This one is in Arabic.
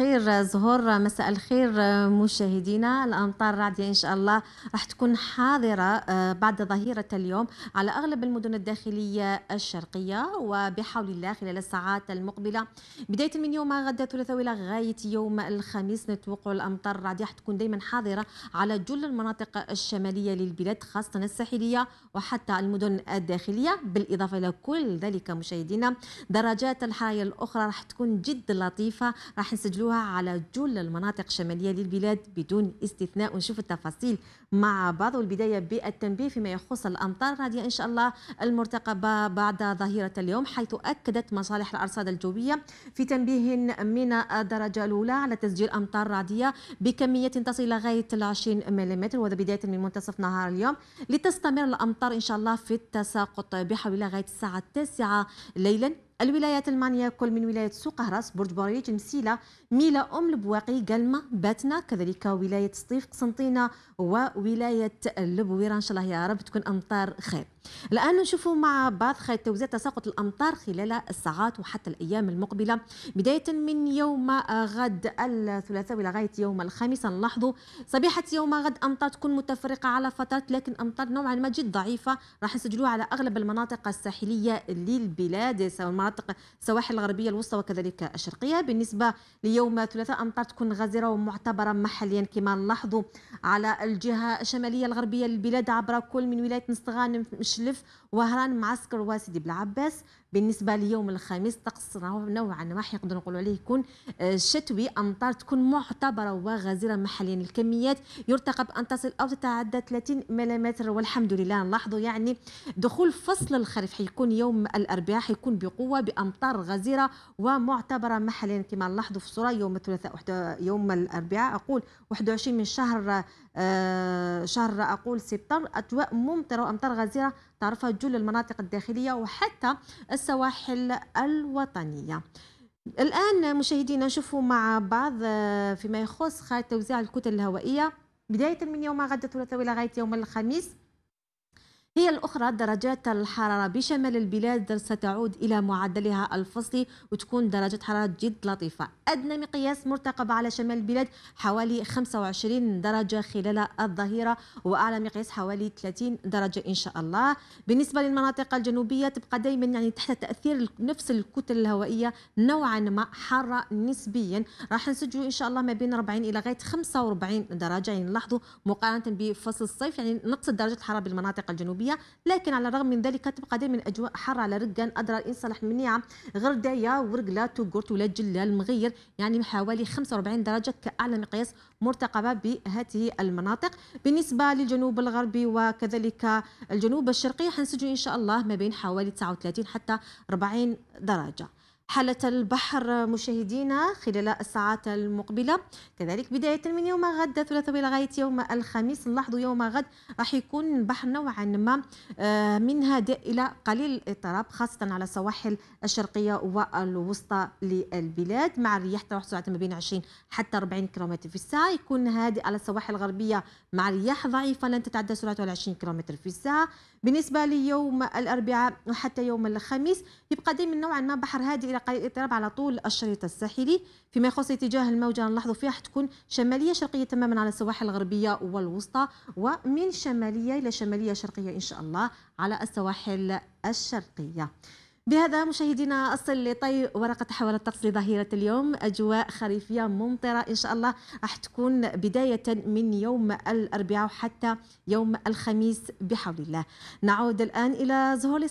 الخير زهور مساء الخير مشاهدينا الامطار الرعديه ان شاء الله راح تكون حاضره آه، بعد ظهيره اليوم على اغلب المدن الداخليه الشرقيه وبحول الله خلال الساعات المقبله بدايه من يوم غدا الثلاثاء الى غايه يوم الخميس نتوقع الامطار الرعديه راح تكون دائما حاضره على جل المناطق الشماليه للبلاد خاصه الساحليه وحتى المدن الداخليه بالاضافه الى كل ذلك مشاهدينا درجات الحراره الاخرى راح تكون جد لطيفه راح نسجلوها تطبيقها على جل المناطق الشمالية للبلاد بدون استثناء ونشوف التفاصيل مع بعض والبداية بالتنبيه فيما يخص الأمطار نادية إن شاء الله المرتقبة بعد ظهيرة اليوم حيث أكدت مصالح الأرصاد الجوية في تنبيه من الدرجة الأولى على تسجيل أمطار رعدية بكمية تصل لغاية 20 ملم وهذا بداية من منتصف نهار اليوم لتستمر الأمطار إن شاء الله في التساقط بحول لغاية الساعة 9 ليلا الولايات المانيه كل من ولاية سوق هرس برج بوريج مسيلة ميلا أم البواقي قلمة باتنا كذلك ولاية سطيف قسنطينة وولاية البويرة إن شاء الله يا رب تكون أمطار خير الآن نشوفوا مع بعض خيط توزيع تساقط الأمطار خلال الساعات وحتى الأيام المقبلة بداية من يوم آه، غد الثلاثاء ولغاية يوم الخامس نلاحظوا صبيحة يوم غد أمطار تكون متفرقة على فترات لكن أمطار نوعا ما جد ضعيفة راح نسجلوها على أغلب المناطق الساحلية للبلاد سواء مناطق السواحل الغربية الوسطى وكذلك الشرقية بالنسبة ليوم الثلاثاء أمطار تكون غزيرة ومعتبرة محليا كما نلاحظوا على الجهة الشمالية الغربية للبلاد عبر كل من ولاية نستغان وشلف وهران معسكر واسدي بالعباس بالنسبه ليوم الخميس طقس نوعا ما حيقدر نقولوا عليه يكون آه، شتوي امطار تكون معتبره وغزيره محليا الكميات يرتقب ان تصل او تتعدى 30 ملم والحمد لله نلاحظوا يعني دخول فصل الخريف حيكون يوم الاربعاء حيكون بقوه بامطار غزيره ومعتبره محليا كما نلاحظوا في الصوره يوم الثلاثاء يوم الاربعاء اقول 21 من شهر آه، شهر اقول سبتمبر اجواء ممطره وامطار غزيره تعرفها جل المناطق الداخليه وحتى السواحل الوطنية الآن مشاهدينا نشوفوا مع بعض فيما يخص خارج توزيع الكتل الهوائية بداية من يوم غد الثلاثاء إلى غاية يوم الخميس هي الأخرى درجات الحرارة بشمال البلاد ستعود إلى معدلها الفصلي وتكون درجة حرارة جد لطيفة أدنى مقياس مرتقب على شمال البلاد حوالي 25 درجة خلال الظهيرة وأعلى مقياس حوالي 30 درجة إن شاء الله بالنسبة للمناطق الجنوبية تبقى دائما يعني تحت تأثير نفس الكتل الهوائية نوعا ما حارة نسبيا راح نسجلوا إن شاء الله ما بين 40 إلى غاية 45 درجة يعني نلاحظوا مقارنة بفصل الصيف يعني نقص درجة الحرارة بالمناطق الجنوبية الغربية لكن على الرغم من ذلك تبقى دائما أجواء حارة على رقان أدرى إن صلح المنيعة غردايا ورقلة توقرت ولا جلال مغير يعني حوالي 45 درجة كأعلى مقياس مرتقبة بهذه المناطق بالنسبة للجنوب الغربي وكذلك الجنوب الشرقي حنسجل إن شاء الله ما بين حوالي 39 حتى 40 درجة حالة البحر مشاهدينا خلال الساعات المقبلة كذلك بداية من يوم غد ثلاثة لغاية يوم الخميس نلاحظوا يوم غد راح يكون البحر نوعا ما آه، من هادئ إلى قليل الاضطراب خاصة على السواحل الشرقية والوسطى للبلاد مع الرياح تروح سرعة ما بين 20 حتى 40 كم في الساعة يكون هادئ على السواحل الغربية مع رياح ضعيفة لن تتعدى سرعتها 20 كم في الساعة بالنسبة ليوم الأربعاء وحتى يوم الخميس يبقى دائما نوعا ما بحر هادئ إلى قلق اضطراب على طول الشريط الساحلي فيما يخص اتجاه الموجة نلاحظوا فيها حتكون شمالية شرقية تماما على السواحل الغربية والوسطى ومن شمالية إلى شمالية شرقية إن شاء الله على السواحل الشرقية بهذا مشاهدينا أصل لطي ورقة تحول الطقس لظهيرة اليوم أجواء خريفية ممطرة إن شاء الله راح تكون بداية من يوم الأربعاء وحتى يوم الخميس بحول الله نعود الآن إلى زهور